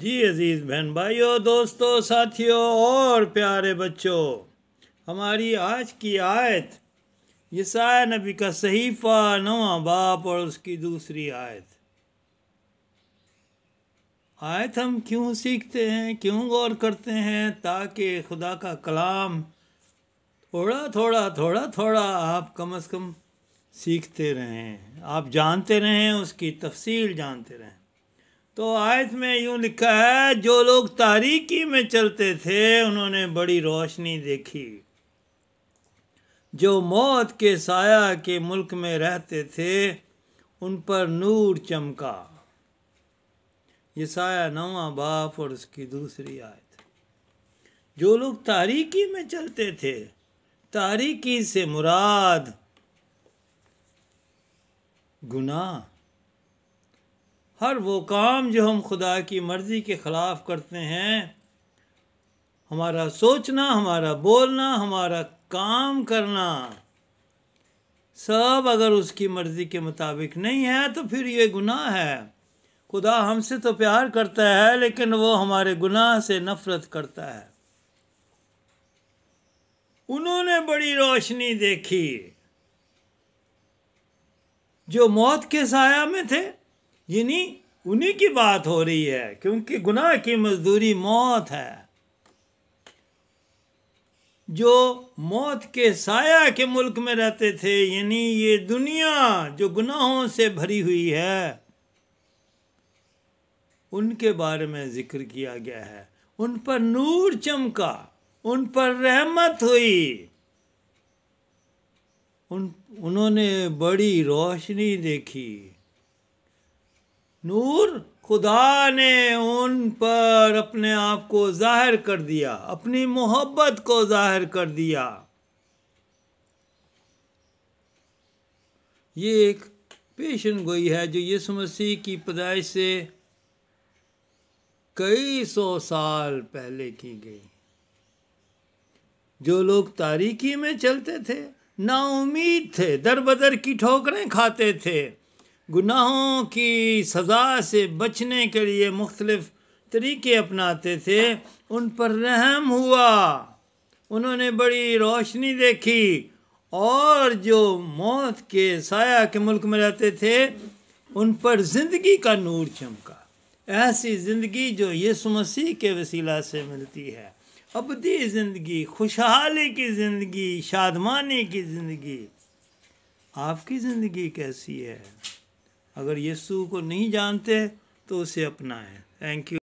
जी अज़ीज़ बहन भाइयों दोस्तों साथियों और प्यारे बच्चों हमारी आज की आयत यसाया नबी का सहीफ़ा नवा बाप और उसकी दूसरी आयत आयत हम क्यों सीखते हैं क्यों गौर करते हैं ताकि खुदा का कलाम थोड़ा थोड़ा थोड़ा थोड़ा आप कम अज़ कम सीखते रहें आप जानते रहें उसकी तफसील जानते रहें तो आयत में यूँ लिखा है जो लोग तारीकी में चलते थे उन्होंने बड़ी रोशनी देखी जो मौत के साया के मुल्क में रहते थे उन पर नूर चमका ये साया नवा बाप और उसकी दूसरी आयत जो लोग तारीकी में चलते थे तारीकी से मुराद गुनाह हर वो काम जो हम खुदा की मर्ज़ी के ख़िलाफ़ करते हैं हमारा सोचना हमारा बोलना हमारा काम करना सब अगर उसकी मर्ज़ी के मुताबिक नहीं है तो फिर ये गुनाह है खुदा हमसे तो प्यार करता है लेकिन वो हमारे गुनाह से नफ़रत करता है उन्होंने बड़ी रोशनी देखी जो मौत के साया में थे यानी उन्हीं की बात हो रही है क्योंकि गुनाह की मजदूरी मौत है जो मौत के साया के मुल्क में रहते थे यानी ये दुनिया जो गुनाहों से भरी हुई है उनके बारे में जिक्र किया गया है उन पर नूर चमका उन पर रहमत हुई उन उन्होंने बड़ी रोशनी देखी नूर खुदा ने उन पर अपने आप को जाहिर कर दिया अपनी मोहब्बत को जाहिर कर दिया ये एक पेशन गोई है जो यीशु मसीह की पदाइश से कई सौ साल पहले की गई जो लोग तारीखी में चलते थे नाउमीद थे दर बदर की ठोकरें खाते थे गुनाहों की सज़ा से बचने के लिए मुख्तलफ़ तरीके अपनाते थे उन पर रहम हुआ उन्होंने बड़ी रोशनी देखी और जो मौत के साया के मुल्क में रहते थे उन पर ज़िंदगी का नूर चमका ऐसी ज़िंदगी जो यीशु मसीह के वसीला से मिलती है अबदी ज़िंदगी खुशहाली की ज़िंदगी शादमानी की ज़िंदगी आपकी ज़िंदगी कैसी है अगर यीशु को नहीं जानते तो उसे अपनाएं थैंक यू